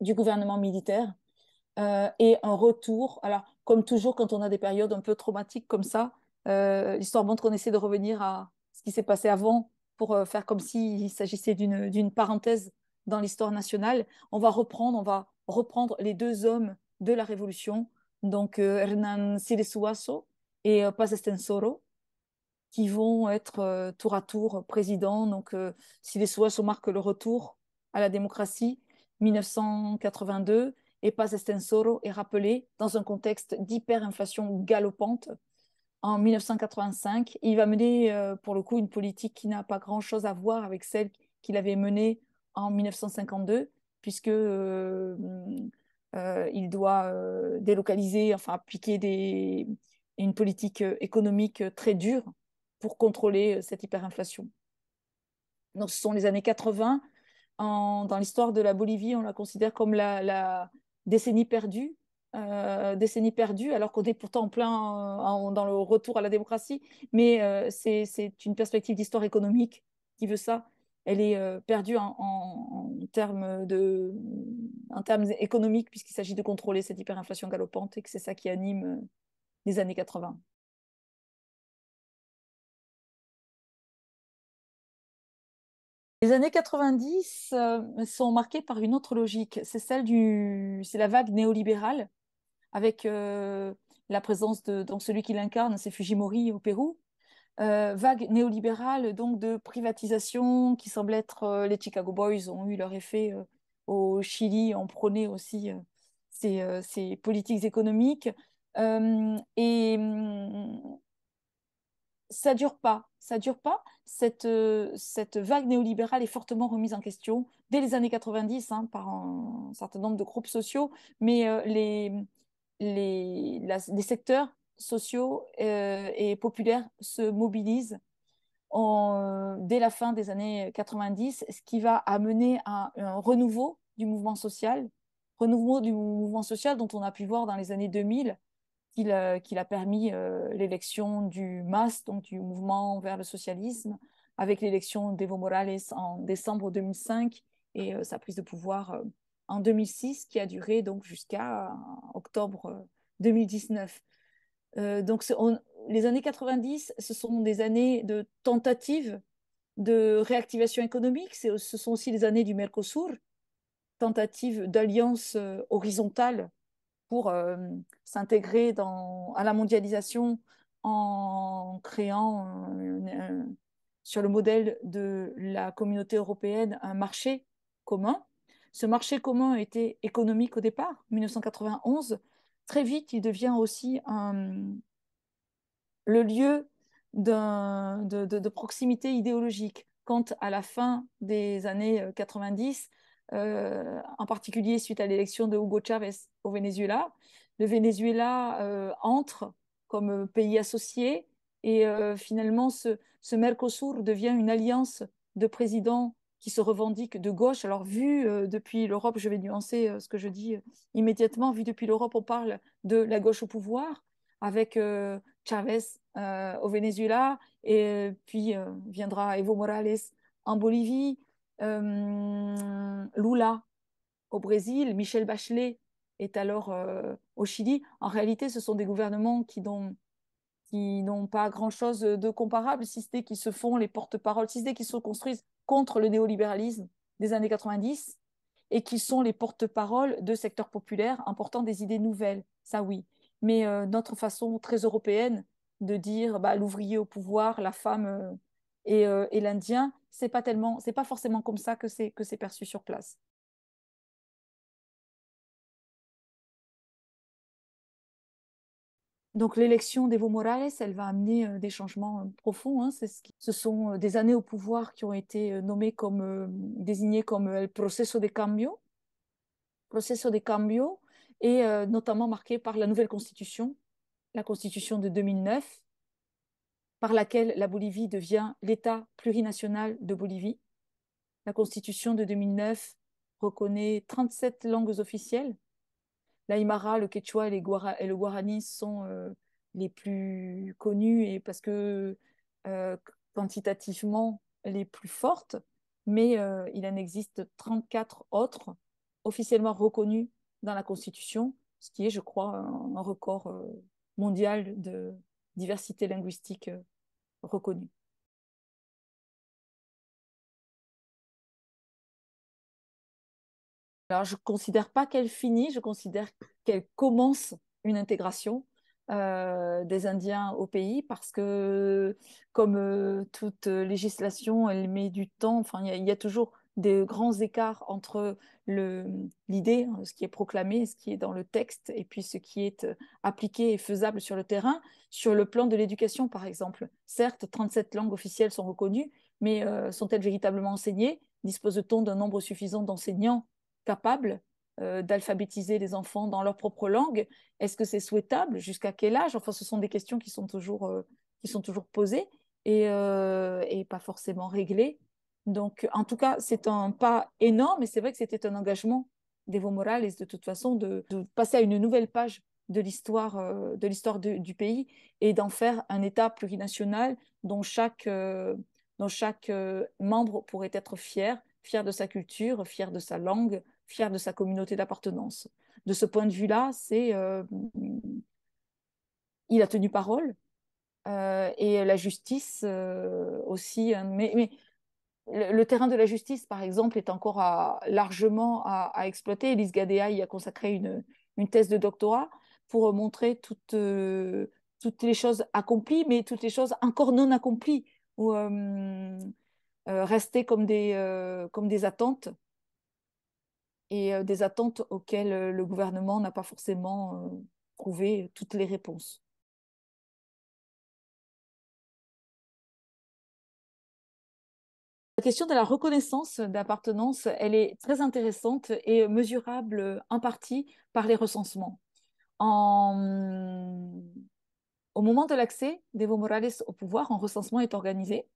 S2: du gouvernement militaire euh, et un retour. Alors, comme toujours, quand on a des périodes un peu traumatiques comme ça, euh, l'histoire montre qu'on essaie de revenir à ce qui s'est passé avant pour faire comme s'il s'agissait d'une parenthèse dans l'histoire nationale. On va reprendre, on va reprendre les deux hommes de la Révolution, donc Hernan Silesuaso et Paz Estensoro, qui vont être euh, tour à tour euh, présidents. Donc, euh, si les souhaits marquent le retour à la démocratie, 1982, et Paz Estensoro est rappelé dans un contexte d'hyperinflation galopante en 1985. il va mener, pour le coup, une politique qui n'a pas grand-chose à voir avec celle qu'il avait menée en 1952, puisque il doit délocaliser, enfin appliquer des, une politique économique très dure pour contrôler euh, cette hyperinflation. Donc, ce sont les années 80. En, dans l'histoire de la Bolivie, on la considère comme la, décennie perdue, euh, décennie perdue, alors qu'on est pourtant en plein euh, dans le retour à la démocratie. Mais c'est une perspective d'histoire économique qui veut ça. Elle est perdue en, termes de, en termes économiques, puisqu'il s'agit de
S1: contrôler cette hyperinflation galopante et que c'est ça qui anime les années 80. Les années 90 euh, sont marquées par une autre logique, c'est celle du, c'est la vague
S2: néolibérale, avec euh, la présence de donc celui qui l'incarne, c'est Fujimori au Pérou. Euh, vague néolibérale donc de privatisation qui semble être les Chicago Boys ont eu leur effet au Chili, ont prôné aussi ces, ces, politiques économiques et hum, ça dure pas. Ça dure pas. Cette, euh, cette vague néolibérale est fortement remise en question dès les années 90 hein, par un, certain nombre de groupes sociaux, mais euh, les, les, secteurs sociaux euh, et populaires se mobilisent en, dès la fin des années 90, ce qui va amener à un renouveau du mouvement social, renouveau du mouvement social dont on a pu voir dans les années 2000 euh, qu'il a, permis euh, l'élection du MAS, donc du mouvement vers le socialisme, avec l'élection d'Evo Morales en décembre 2005 et euh, sa prise de pouvoir en 2006, qui a duré donc jusqu'à octobre 2019. donc les années 90, ce sont des années de tentatives de réactivation économique, ce sont aussi les années du Mercosur, tentative d'alliance horizontale pour euh, s'intégrer à la mondialisation en créant euh, euh, sur le modèle de la communauté européenne un marché commun. Ce marché commun était économique au départ, 1991. Très vite, il devient aussi le lieu de, de, proximité idéologique. Quand à la fin des années 90, euh, en particulier suite à l'élection de Hugo Chavez au Venezuela. Le Venezuela euh, entre comme euh, pays associé et finalement ce, ce, Mercosur devient une alliance de présidents qui se revendiquent de gauche. Alors vu depuis l'Europe, je vais nuancer ce que je dis immédiatement, vu depuis l'Europe, on parle de la gauche au pouvoir avec Chavez au Venezuela et puis viendra Evo Morales en Bolivie Lula au Brésil, Michel Bachelet est alors euh, au Chili. En réalité, ce sont des gouvernements qui n'ont pas grand-chose de comparable, si ce n'est qu'ils se font les porte-paroles, si ce n'est qu'ils se construisent contre le néolibéralisme des années 90 et qui sont les porte-paroles de secteurs populaires important des idées nouvelles, ça oui. Mais euh, notre façon très européenne de dire bah, l'ouvrier au pouvoir, la femme euh, euh, et, l'Indien, c'est pas tellement, c'est pas forcément
S1: comme ça que c'est que c'est perçu sur place. Donc l'élection d'Evo Morales, elle va amener
S2: euh, des changements euh, profonds. Hein. ce, sont des années au pouvoir qui ont été nommées comme, désignées comme le proceso de cambio, proceso de cambio, et notamment marqué par la nouvelle constitution, la constitution de 2009, par laquelle la Bolivie devient l'État plurinational de Bolivie. La Constitution de 2009 reconnaît 37 langues officielles. L'Aymara, le Quechua et, les et le Guarani sont euh, les plus connus et parce que euh, quantitativement les plus fortes, mais euh, il en existe 34 autres officiellement reconnues dans la Constitution,
S1: ce qui est, je crois, un record
S2: mondial de, diversité
S1: linguistique euh, reconnue. Alors, je ne considère pas qu'elle finit, je considère
S2: qu'elle commence une intégration euh, des Indiens au pays parce que, comme euh, toute législation, elle met du temps. Enfin, il y, a toujours de grands écarts entre l'idée, hein, ce qui est proclamé, ce qui est dans le texte, et puis ce qui est euh, appliqué et faisable sur le terrain, sur le plan de l'éducation, par exemple. Certes, 37 langues officielles sont reconnues, mais euh, sont-elles véritablement enseignées Dispose-t-on d'un nombre suffisant d'enseignants capables euh, d'alphabétiser les enfants dans leur propre langue Est-ce que c'est souhaitable Jusqu'à quel âge Enfin, ce sont des questions qui sont toujours, qui sont toujours posées et pas forcément réglées donc, en tout cas, c'est un pas énorme, et c'est vrai que c'était un engagement d'Evo Morales, de toute façon, de, passer à une nouvelle page de l'histoire euh, de l'histoire du pays et d'en faire un État plurinational dont chaque, euh, euh, membre pourrait être fier, fier de sa culture, fier de sa langue, fier de sa communauté d'appartenance. De ce point de vue-là, c'est il a tenu parole, et la justice aussi. Hein le, terrain de la justice, par exemple, est encore largement à, exploiter. Elise Gadea y a consacré une, thèse de doctorat pour euh, montrer euh, toutes, les choses accomplies, mais toutes les choses encore non accomplies ou euh, restées comme des, comme des attentes et des attentes auxquelles le gouvernement n'a pas
S1: forcément trouvé toutes les réponses. La question de la reconnaissance
S2: d'appartenance, elle est très intéressante et mesurable en partie par les recensements. Au moment de l'accès d'Evo Morales au pouvoir, un recensement est organisé.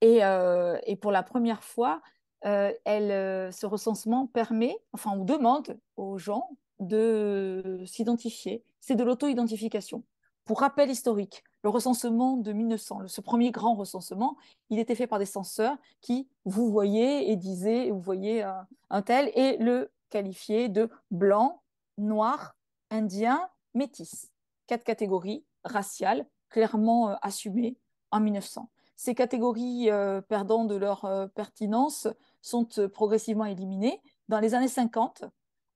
S2: Et, euh, pour la première fois, euh, euh, ce recensement permet, enfin, on demande aux gens de s'identifier. C'est de l'auto-identification. Pour rappel historique, le recensement de 1900, ce premier grand recensement, il était fait par des censeurs qui vous voyez et disaient, vous voyez euh, un, tel, et le qualifiaient de blanc, noir, indien, métis. Quatre catégories raciales clairement euh, assumées en 1900. Ces catégories euh, perdant de leur pertinence sont progressivement éliminées. Dans les années 50,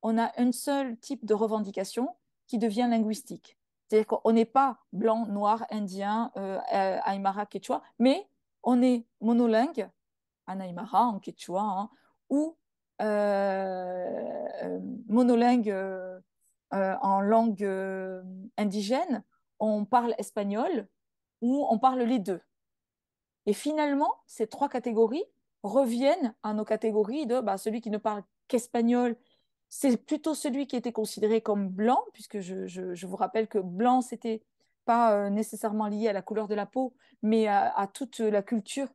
S2: on a un seul type de revendication qui devient linguistique. C'est-à-dire qu'on n'est pas blanc, noir, indien, euh, euh, aymara, quechua, mais on est monolingue en aymara, en quechua, hein, ou euh, monolingue en langue indigène, on parle espagnol ou on parle les deux. Et finalement, ces trois catégories reviennent à nos catégories de bah, celui qui ne parle qu'espagnol c'est plutôt celui qui était considéré comme blanc, puisque je, vous rappelle que blanc, c'était pas euh, nécessairement lié à la couleur de la peau, mais à, toute la culture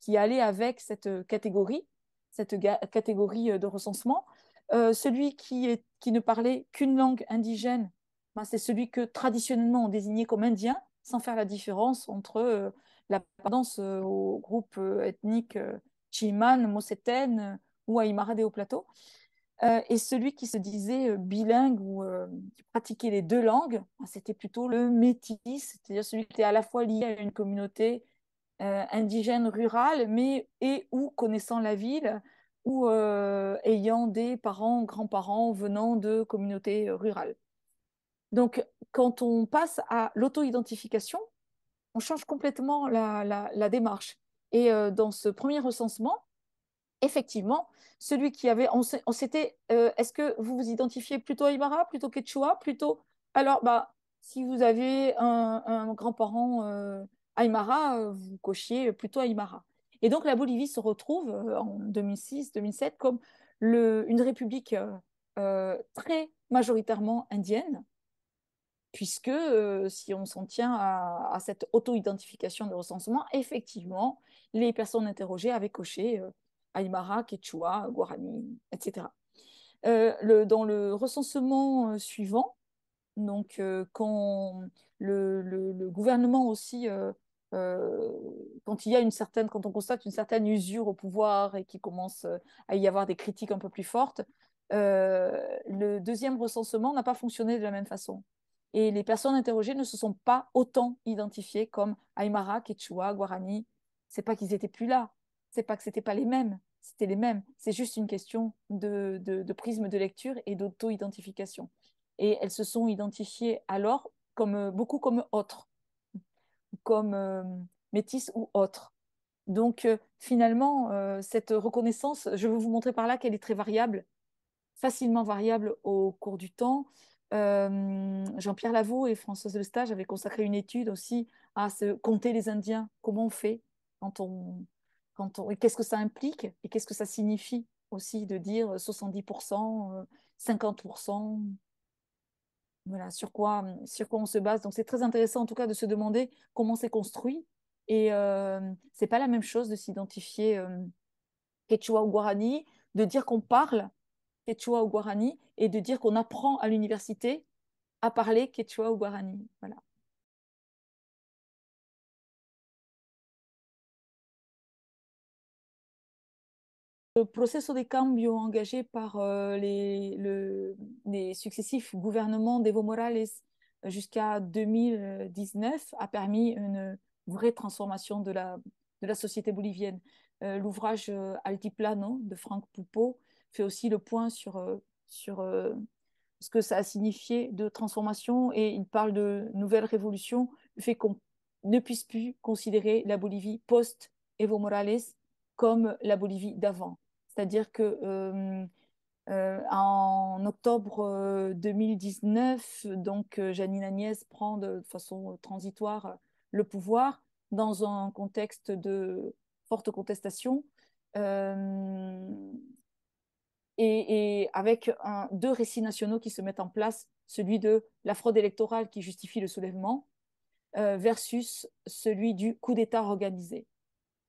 S2: qui allait avec cette euh, catégorie, cette catégorie euh, de recensement. celui qui, ne parlait qu'une langue indigène, ben, c'est celui que traditionnellement on désignait comme indien, sans faire la différence entre la l'appartenance au groupe ethnique Chiman, moseten ou Aymara des plateau. Euh, et celui qui se disait euh, bilingue ou euh, qui pratiquait les deux langues, bah, c'était plutôt le métis, c'est-à-dire celui qui était à la fois lié à une communauté indigène rurale, mais et ou connaissant la ville, ou ayant des parents, grands-parents venant de communautés rurales. Donc, quand on passe à l'auto-identification, on change complètement la, démarche. Et dans ce premier recensement, effectivement, celui qui avait, on s'était, euh, est-ce que vous vous identifiez plutôt Aymara, plutôt Quechua, plutôt, alors bah, si vous avez un, grand-parent euh, Aymara, euh, vous cochiez plutôt Aymara. Et donc la Bolivie se retrouve en 2006-2007 comme le, une république très majoritairement indienne, puisque si on s'en tient à, cette auto-identification de recensement, effectivement, les personnes interrogées avaient coché Aymara, Quechua, Guarani, etc. Euh, dans le recensement euh, suivant, donc euh, quand le, gouvernement aussi, quand il y a une certaine, quand on constate une certaine usure au pouvoir et qu'il commence à y avoir des critiques un peu plus fortes, le deuxième recensement n'a pas fonctionné de la même façon et les personnes interrogées ne se sont pas autant identifiées comme Aymara, Quechua, Guarani. C'est pas qu'ils étaient plus là, c'est pas que c'était pas les mêmes, c'était les mêmes. C'est juste une question de, de, prisme de lecture et d'auto-identification. Et elles se sont identifiées alors comme euh, beaucoup comme autres, comme euh, métisses ou autres. Donc euh, finalement, cette reconnaissance, je veux vous montrer par là qu'elle est très variable, facilement variable au cours du temps. Jean-Pierre Lavaux et Françoise Lestage avaient consacré une étude aussi à se compter les Indiens, comment on fait quand on, et qu'est-ce que ça implique et qu'est-ce que ça signifie aussi de dire 70%, 50%, euh, voilà, sur quoi, hum, sur quoi on se base. Donc c'est très intéressant en tout cas de se demander comment c'est construit. Et euh, c'est pas la même chose de s'identifier hum, quechua ou guarani, de dire qu'on parle quechua ou guarani et de dire qu'on apprend
S1: à l'université à parler quechua ou guarani. Voilà. Le processus de cambio engagé par euh, les, les
S2: successifs gouvernements d'Evo Morales euh, jusqu'à 2019 a permis une vraie transformation de la, de la société bolivienne. Euh, l'ouvrage Altiplano de Franck Poupeau fait aussi le point sur, sur ce que ça a signifié de transformation et il parle de nouvelle révolution, le fait qu'on ne puisse plus considérer la Bolivie post-Evo Morales comme la Bolivie d'avant. C'est-à-dire que euh, euh, en octobre 2019, euh, donc Janine Agnès prend de façon transitoire le pouvoir dans un contexte de forte contestation et, avec un, deux récits nationaux qui se mettent en place, celui de la fraude électorale qui justifie le soulèvement versus celui du coup d'État organisé.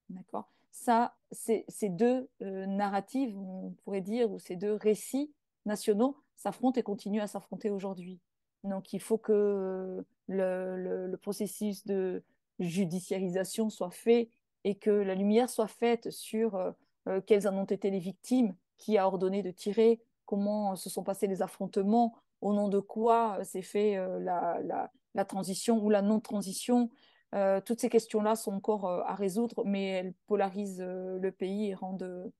S2: D'accord ça, ces deux euh, narratives, on pourrait dire, ou ces deux récits nationaux s'affrontent et continuent à s'affronter aujourd'hui. Donc il faut que le, processus de judiciarisation soit fait et que la lumière soit faite sur euh, euh, quelles en ont été les victimes, qui a ordonné de tirer, comment se sont passés les affrontements, au nom de quoi s'est fait la, transition ou la non-transition, euh, toutes ces questions-là sont encore euh, à résoudre, mais elles polarisent euh, le pays et rendent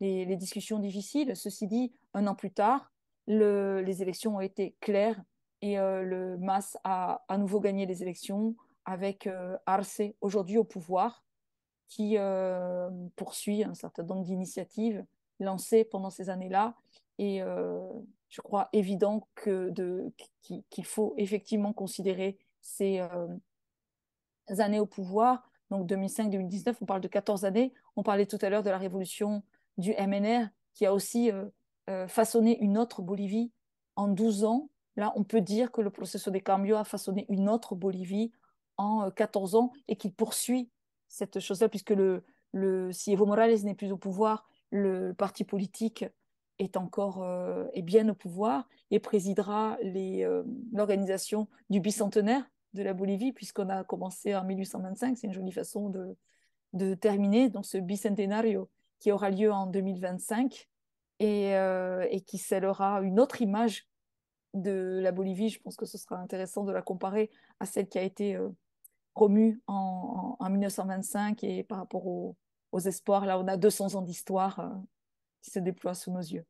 S2: les, discussions difficiles. Ceci dit, un an plus tard, le, les élections ont été claires et le MAS a à nouveau gagné les élections avec Arce aujourd'hui au pouvoir, qui poursuit un certain nombre d'initiatives lancées pendant ces années-là. Et je crois évident qu'il faut effectivement considérer ces années au pouvoir, donc 2005-2019, on parle de 14 années. On parlait tout à l'heure de la révolution du MNR qui a aussi euh, euh, façonné une autre Bolivie en 12 ans. Là, on peut dire que le processus des cambios a façonné une autre Bolivie en 14 euh, ans et qu'il poursuit cette chose-là, puisque le, le, si Evo Morales n'est plus au pouvoir, le, parti politique est encore est bien au pouvoir et présidera l'organisation du bicentenaire de la Bolivie, puisqu'on a commencé en 1825. C'est une jolie façon de, de terminer dans ce bicentenario qui aura lieu en 2025 euh, et, qui scellera une autre image de la Bolivie. Je pense que ce sera intéressant de la comparer à celle qui a été euh, promue en, 1925 et par rapport aux espoirs. Là, on a 200 ans
S1: d'histoire euh, qui se déploient sous nos yeux.